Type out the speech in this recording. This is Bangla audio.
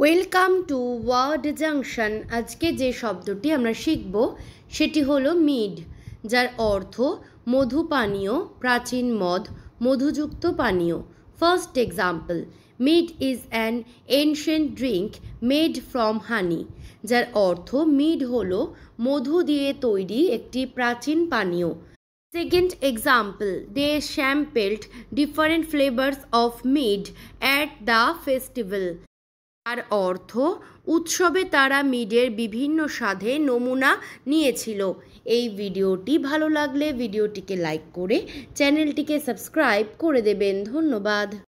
ওয়েলকাম টু ওয়ার্ড জাংশন আজকে যে শব্দটি আমরা শিখব সেটি হলো মিড যার অর্থ মধু পানীয় প্রাচীন মদ মধুযুক্ত পানীয় first example mead is an ancient drink made from honey যার অর্থ মিড হল মধু দিয়ে তৈরি একটি প্রাচীন পানীয় second example they sampled different flavours of mead at the festival তার অর্থ উৎসবে তারা মিডের বিভিন্ন স্বাদে নমুনা নিয়েছিল এই ভিডিওটি ভালো লাগলে ভিডিওটিকে লাইক করে চ্যানেলটিকে সাবস্ক্রাইব করে দেবেন ধন্যবাদ